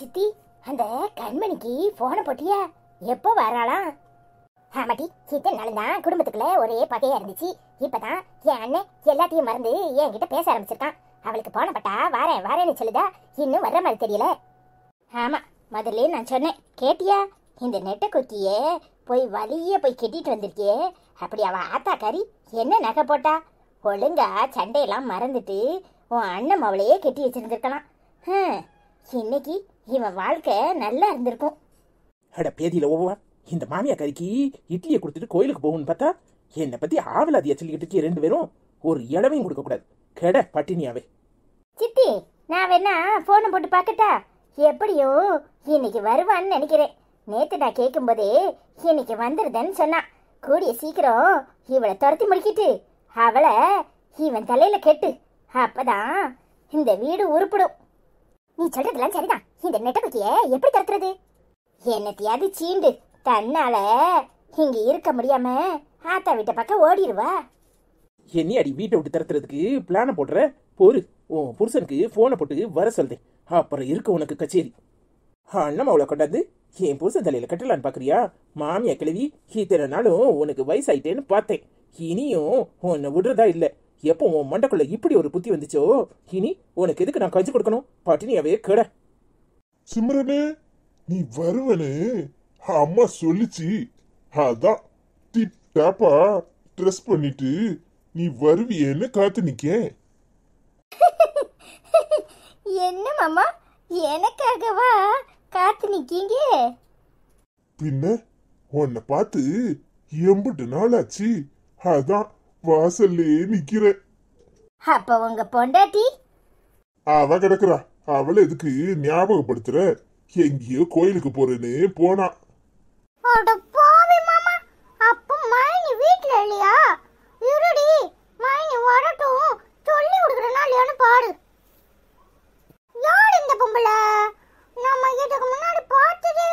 சித்தி அந்த கண்மணிக்கு போன போட்டியா எப்போ வராளாம் ஆமாட்டி சித்த நாளுந்தான் குடும்பத்துக்குள்ள ஒரே பகையா இருந்துச்சு இப்பதான் என் அண்ணன் எல்லாத்தையும் மறந்து என்கிட்ட பேச ஆரம்பிச்சிருக்கான் அவளுக்கு போன பட்டா வாரேன் வாரேன்னு சொல்லுதா இன்னும் வர்ற மாதிரி தெரியல ஆமா முதல்ல நான் சொன்னேன் கேட்டியா இந்த நெட்டை கொக்கியே போய் வழிய போய் கெட்டிட்டு வந்திருக்கியே அப்படி அவ கறி என்ன நகை போட்டா ஒழுங்கா சண்டையெல்லாம் மறந்துட்டு உன் அண்ணன் அவளையே கெட்டி வச்சிருந்துருக்கலாம் ஹம் இன்னைக்கு இவன் வாழ்க்கை நல்லா இருந்திருக்கும் அட பேதியில ஓவா இந்த மாமியா கறிக்கு இட்லியை கொடுத்துட்டு கோயிலுக்கு போகும்னு பார்த்தா என்னை பத்தி ஆவலாதியா சொல்லிக்கிட்டு இருக்கே ரெண்டு பேரும் ஒரு இடவையும் கொடுக்க கூடாது கெட பட்டினியாவே சித்தி நான் வேணா போனை போட்டு பார்க்கட்டா எப்படியோ இன்னைக்கு வருவான்னு நினைக்கிறேன் நேத்து நான் கேட்கும்போதே இன்னைக்கு வந்துருதேன்னு சொன்னான் கூடிய சீக்கிரம் இவளை துரத்தி முடிக்கிட்டு அவளை இவன் தலையில கெட்டு அப்பதான் இந்த வீடு உருப்பிடும் நீ சொல்றதெல்லாம் சரிதான் இந்த நெட்டக்குட்டிய எப்படி தரத்துறது என்னத்தையாவது சீண்டு தன்னால இங்க இருக்க முடியாம ஆத்தா வீட்டை பக்கம் ஓடிடுவா என்னி அடி வீட்டை விட்டு தரத்துறதுக்கு பிளான போடுற போரு உன் புருஷனுக்கு போனை போட்டு வர சொல்றேன் அப்புறம் இருக்க உனக்கு கச்சேரி அண்ணம் அவளை கொண்டாந்து என் புருஷன் தலையில கட்டலான்னு பாக்குறியா மாமியா கிழவி இத்தனை நாளும் உனக்கு வயசாயிட்டேன்னு பார்த்தேன் இனியும் உன்னை விடுறதா இல்லை எப்போ உன் மண்டக்குள்ள இப்படி ஒரு புத்தி வந்துச்சோ இனி உனக்கு எதுக்கு நான் கஞ்சி கொடுக்கணும் பட்டினியாவே கேட சிம்ரனே நீ வருவனே அம்மா சொல்லிச்சு அதான் டிப் ட்ரெஸ் பண்ணிட்டு நீ வருவியேன்னு காத்து நிக்க என்ன மாமா எனக்காகவா காத்து நிக்கீங்க பின்ன உன்னை பார்த்து எம்பிட்டு நாள் ஆச்சு அதான் வாசல்லே நிக்கிற அப்ப உங்க பொண்டாட்டி அவ கிடக்குறா அவள எதுக்கு ஞாபகப்படுத்துற எங்கேயோ கோயிலுக்கு போறேன்னு போனா போவி மாமா இல்லையா இருடி வரட்டும் சொல்லி இந்த பொம்பளை நம்ம முன்னாடி பார்த்ததே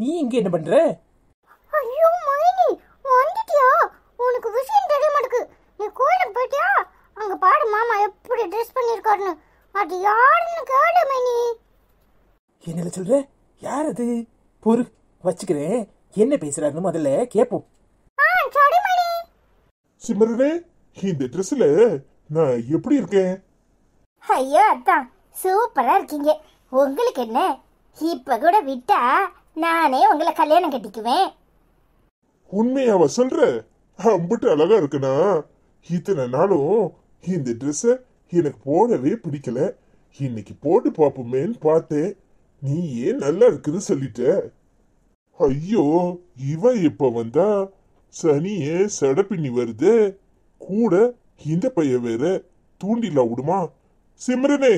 நீ இங்க என்ன பண்ற மாமா எப்படி ட்ரெஸ் பண்ணியிருக்காருன்னு அது யாருன்னு கேளு மணி என்னல சொல்ற யார் அது பொறு வச்சுக்கிறேன் என்ன பேசுறாருன்னு முதல்ல கேட்போம் சிம்மரே இந்த ட்ரெஸ்ல நான் எப்படி இருக்கேன் ஐயோ அத்தான் சூப்பரா இருக்கீங்க உங்களுக்கு என்ன இப்ப கூட விட்டா நானே உங்களை கல்யாணம் கட்டிக்குவேன் உண்மையாவ சொல்ற அம்பிட்டு அழகா இருக்குண்ணா இத்தனை நாளும் இந்த ட்ரெஸ்ஸை எனக்கு போடவே பிடிக்கல இன்னைக்கு போட்டு பார்ப்போமேன்னு பார்த்தேன் நீ ஏன் நல்லா இருக்குன்னு சொல்லிட்ட ஐயோ இவன் இப்ப வந்தா சனியே சடப்பின்னி வருது கூட இந்த பையன் வேற தூண்டில விடுமா சிம்ரனே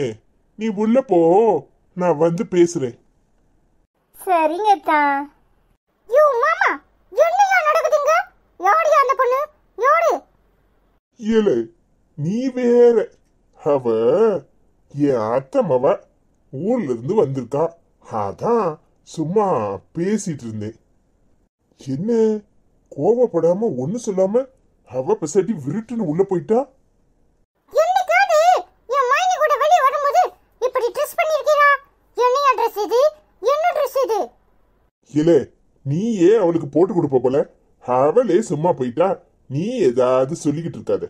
நீ உள்ள போ நான் வந்து பேசுறேன் சரிங்க தான் மாமா நீ வேற அவ என் அத்தமவ ஊர்ல இருந்து வந்திருக்கா அதான் சும்மா பேசிட்டு இருந்தேன் என்ன கோவப்படாம ஒண்ணு சொல்லாம அவ பிசாட்டி விருட்டுன்னு உள்ள போயிட்டா நீயே அவளுக்கு போட்டு கொடுப்ப போல அவளே சும்மா போயிட்டா நீ ஏதாவது சொல்லிக்கிட்டு இருக்காது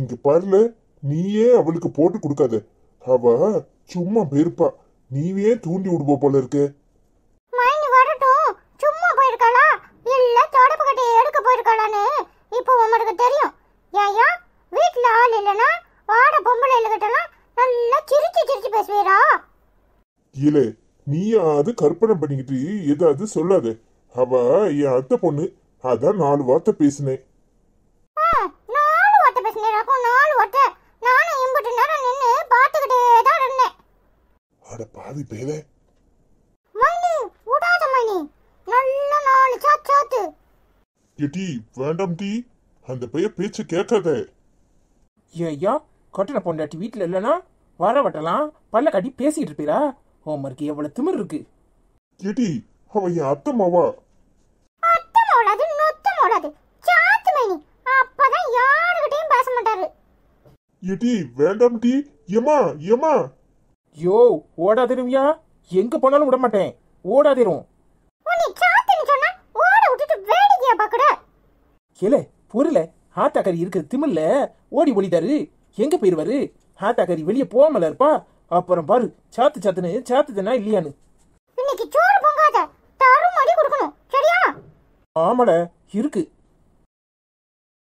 இங்க பாருல நீயே அவளுக்கு போட்டு கொடுக்காத அவ சும்மா பெருப்பா நீவே தூண்டி விடுவ போல இருக்கு மைனி வரட்டும் சும்மா போயிருக்காளா இல்ல தொடப்பு கட்டையை எடுக்க போயிருக்காளான்னு இப்போ உங்களுக்கு தெரியும் ஏயா வீட்ல ஆள் இல்லனா வாட பொம்பளை இல்லகட்டலாம் நல்லா சிரிச்சு சிரிச்சு பேசுவீரா இல்ல நீயாவது கற்பனை பண்ணிக்கிட்டு ஏதாவது சொல்லாத அவ என் அத்தை பொண்ணு அதான் நாலு வார்த்தை பேசினேன் அட பாவி பேவே மணி விடாத மணி நல்ல நாள் சாச்சாத்து சாத்து வேண்டாம் டி அந்த பைய பேச்சு கேட்காத ஐயா கட்டின பொண்டாட்டி வீட்டில் இல்லைனா வர வட்டலாம் பல்ல கட்டி பேசிட்டு இருப்பீரா ஹோம்ஒர்க் எவ்வளவு திமிர் இருக்கு எடி அவ என் அத்தம்மாவா அத்தமோடாது நொத்தமோடாது சாத்து மணி அப்பதான் யாருகிட்டயும் பேச மாட்டாரு எடி வேண்டாம் டி ஏமா எம்மா யோ ஓடாதிருவியா எங்க போனாலும் விட மாட்டேன் ஓடாதிரும் ஏல பொருள ஆத்தாக்கறி இருக்கிற திமில்ல ஓடி ஒளிதாரு எங்க போயிருவாரு ஆத்தாக்கறி வெளியே போகாமல இருப்பா அப்புறம் பாரு சாத்து சாத்துன்னு சாத்துதுனா இல்லையான்னு இன்னைக்கு சோறு பொங்காத தாரும் அடி கொடுக்கணும் சரியா ஆமாட இருக்கு